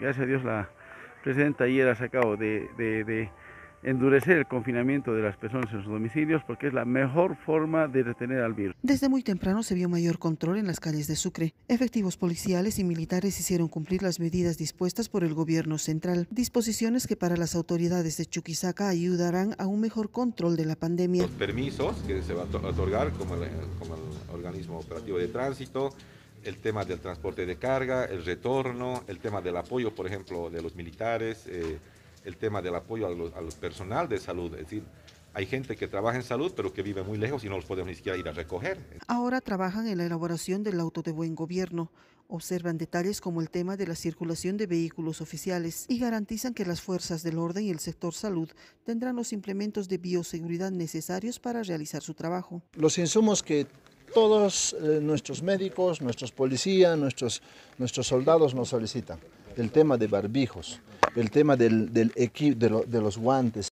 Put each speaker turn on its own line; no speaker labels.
gracias a Dios la presidenta ayer ha sacado de, endurecer el confinamiento de las personas en sus domicilios porque es la mejor forma de detener al
virus. Desde muy temprano se vio mayor control en las calles de Sucre. Efectivos policiales y militares hicieron cumplir las medidas dispuestas por el gobierno central, disposiciones que para las autoridades de Chuquisaca ayudarán a un mejor control de la pandemia. Los
permisos que se va a otorgar como como el organismo operativo de tránsito, el tema del transporte de carga, el retorno, el tema del apoyo, por ejemplo, de los militares, eh, el tema del apoyo a los, personal de salud. Es decir, hay gente que trabaja en salud, pero que vive muy lejos y no los podemos ni siquiera ir a recoger.
Ahora trabajan en la elaboración del auto de buen gobierno. Observan detalles como el tema de la circulación de vehículos oficiales y garantizan que las fuerzas del orden y el sector salud tendrán los implementos de bioseguridad necesarios para realizar su trabajo.
Los insumos que todos eh, nuestros médicos, nuestros policías, nuestros, nuestros soldados nos solicitan el tema de barbijos, el tema del, del equipo, de los guantes.